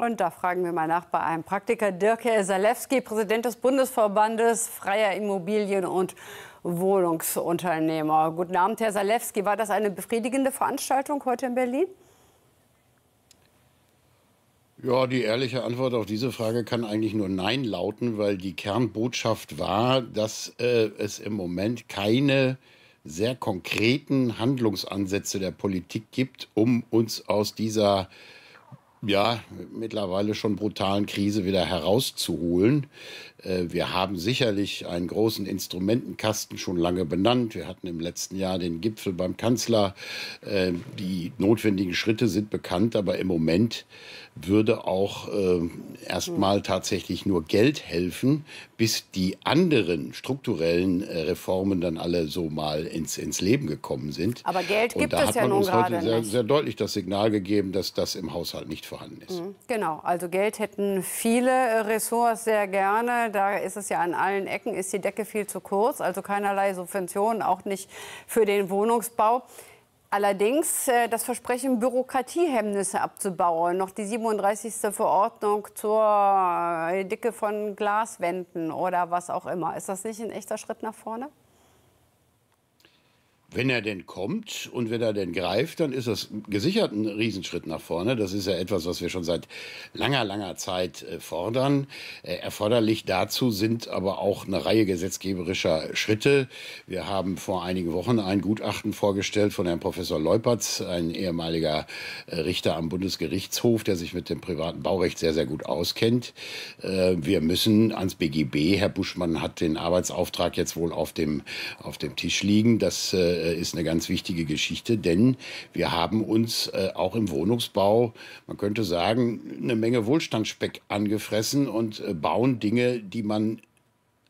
Und da fragen wir mal nach bei einem Praktiker, Dirk Zalewski, Präsident des Bundesverbandes freier Immobilien und Wohnungsunternehmer. Guten Abend, Herr Zalewski. War das eine befriedigende Veranstaltung heute in Berlin? Ja, die ehrliche Antwort auf diese Frage kann eigentlich nur Nein lauten, weil die Kernbotschaft war, dass äh, es im Moment keine sehr konkreten Handlungsansätze der Politik gibt, um uns aus dieser äh, ja, mittlerweile schon brutalen Krise wieder herauszuholen. Äh, wir haben sicherlich einen großen Instrumentenkasten schon lange benannt. Wir hatten im letzten Jahr den Gipfel beim Kanzler. Äh, die notwendigen Schritte sind bekannt, aber im Moment würde auch äh, erstmal tatsächlich nur Geld helfen, bis die anderen strukturellen Reformen dann alle so mal ins, ins Leben gekommen sind. Aber Geld gibt es ja nun gerade sehr, nicht. sehr deutlich das Signal gegeben, dass das im Haushalt nicht vorhanden ist. Mhm. Genau, also Geld hätten viele äh, Ressorts sehr gerne. Da ist es ja an allen Ecken, ist die Decke viel zu kurz. Also keinerlei Subventionen, auch nicht für den Wohnungsbau. Allerdings äh, das Versprechen, Bürokratiehemmnisse abzubauen, noch die 37. Verordnung zur äh, Dicke von Glaswänden oder was auch immer. Ist das nicht ein echter Schritt nach vorne? Wenn er denn kommt und wenn er denn greift, dann ist das gesichert ein Riesenschritt nach vorne. Das ist ja etwas, was wir schon seit langer, langer Zeit äh, fordern. Äh, erforderlich dazu sind aber auch eine Reihe gesetzgeberischer Schritte. Wir haben vor einigen Wochen ein Gutachten vorgestellt von Herrn Professor Leupertz, ein ehemaliger äh, Richter am Bundesgerichtshof, der sich mit dem privaten Baurecht sehr, sehr gut auskennt. Wir müssen ans BGB, Herr Buschmann hat den Arbeitsauftrag jetzt wohl auf dem, auf dem Tisch liegen, dass äh, ist eine ganz wichtige Geschichte, denn wir haben uns äh, auch im Wohnungsbau, man könnte sagen, eine Menge Wohlstandsspeck angefressen und äh, bauen Dinge, die man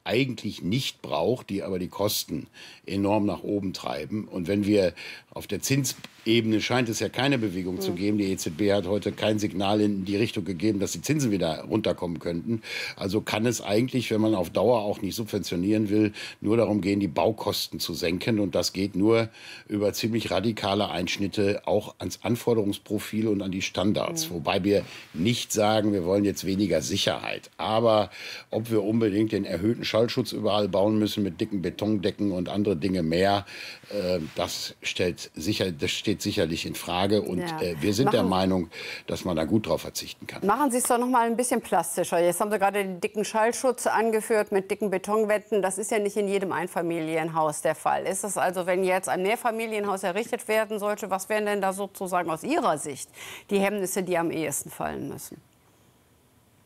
eigentlich nicht braucht, die aber die Kosten enorm nach oben treiben. Und wenn wir auf der Zinsebene scheint es ja keine Bewegung mhm. zu geben. Die EZB hat heute kein Signal in die Richtung gegeben, dass die Zinsen wieder runterkommen könnten. Also kann es eigentlich, wenn man auf Dauer auch nicht subventionieren will, nur darum gehen, die Baukosten zu senken. Und das geht nur über ziemlich radikale Einschnitte auch ans Anforderungsprofil und an die Standards. Mhm. Wobei wir nicht sagen, wir wollen jetzt weniger Sicherheit. Aber ob wir unbedingt den erhöhten Schallschutz überall bauen müssen mit dicken Betondecken und andere Dinge mehr. Äh, das, stellt sicher, das steht sicherlich in Frage. Und ja. äh, wir sind Machen der Meinung, dass man da gut drauf verzichten kann. Machen Sie es doch noch mal ein bisschen plastischer. Jetzt haben Sie gerade den dicken Schallschutz angeführt mit dicken Betonwänden. Das ist ja nicht in jedem Einfamilienhaus der Fall. Ist es also, wenn jetzt ein Mehrfamilienhaus errichtet werden sollte, was wären denn da sozusagen aus Ihrer Sicht die Hemmnisse, die am ehesten fallen müssen?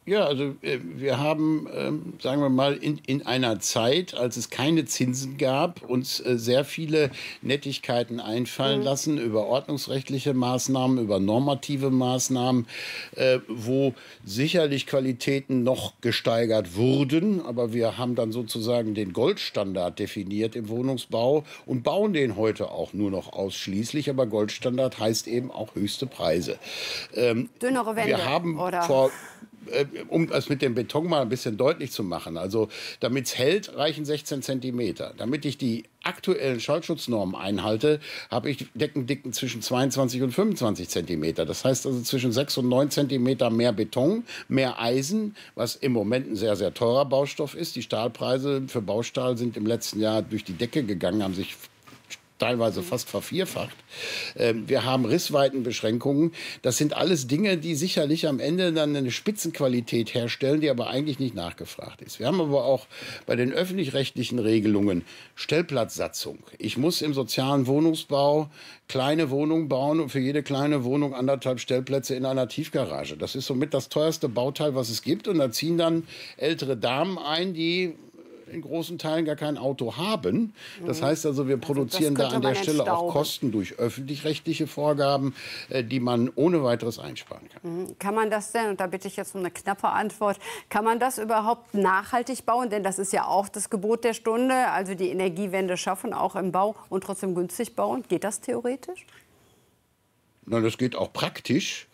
Ja, also äh, wir haben, ähm, sagen wir mal, in, in einer Zeit, als es keine Zinsen gab, uns äh, sehr viele Nettigkeiten einfallen mhm. lassen über ordnungsrechtliche Maßnahmen, über normative Maßnahmen, äh, wo sicherlich Qualitäten noch gesteigert wurden, aber wir haben dann sozusagen den Goldstandard definiert im Wohnungsbau und bauen den heute auch nur noch ausschließlich, aber Goldstandard heißt eben auch höchste Preise. Ähm, Dünnere Wände, wir haben oder? Vor äh, um es mit dem Beton mal ein bisschen deutlich zu machen, also damit es hält, reichen 16 Zentimeter. Damit ich die aktuellen Schallschutznormen einhalte, habe ich Deckendicken zwischen 22 und 25 Zentimeter. Das heißt also zwischen 6 und 9 Zentimeter mehr Beton, mehr Eisen, was im Moment ein sehr, sehr teurer Baustoff ist. Die Stahlpreise für Baustahl sind im letzten Jahr durch die Decke gegangen, haben sich teilweise fast vervierfacht. Ähm, wir haben Rissweitenbeschränkungen. Das sind alles Dinge, die sicherlich am Ende dann eine Spitzenqualität herstellen, die aber eigentlich nicht nachgefragt ist. Wir haben aber auch bei den öffentlich-rechtlichen Regelungen Stellplatzsatzung. Ich muss im sozialen Wohnungsbau kleine Wohnungen bauen und für jede kleine Wohnung anderthalb Stellplätze in einer Tiefgarage. Das ist somit das teuerste Bauteil, was es gibt. Und da ziehen dann ältere Damen ein, die in großen Teilen gar kein Auto haben. Das mhm. heißt also, wir also produzieren also da an der Stelle entstauben. auch Kosten durch öffentlich-rechtliche Vorgaben, äh, die man ohne weiteres einsparen kann. Mhm. Kann man das denn, und da bitte ich jetzt um eine knappe Antwort, kann man das überhaupt nachhaltig bauen? Denn das ist ja auch das Gebot der Stunde, also die Energiewende schaffen, auch im Bau und trotzdem günstig bauen. Geht das theoretisch? Nein, das geht auch praktisch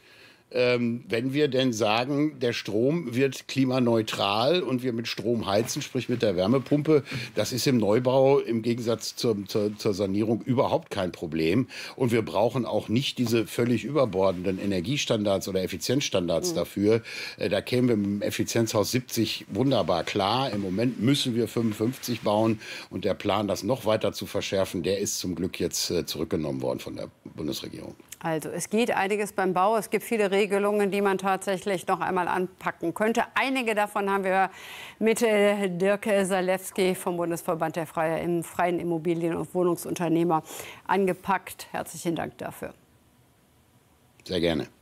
ähm, wenn wir denn sagen, der Strom wird klimaneutral und wir mit Strom heizen, sprich mit der Wärmepumpe, das ist im Neubau im Gegensatz zur, zur, zur Sanierung überhaupt kein Problem. Und wir brauchen auch nicht diese völlig überbordenden Energiestandards oder Effizienzstandards mhm. dafür. Äh, da kämen wir mit dem Effizienzhaus 70 wunderbar klar. Im Moment müssen wir 55 bauen und der Plan, das noch weiter zu verschärfen, der ist zum Glück jetzt äh, zurückgenommen worden von der Bundesregierung. Also es geht einiges beim Bau. Es gibt viele Regelungen, die man tatsächlich noch einmal anpacken könnte. Einige davon haben wir mit äh, Dirk Salewski vom Bundesverband der Freien Immobilien- und Wohnungsunternehmer angepackt. Herzlichen Dank dafür. Sehr gerne.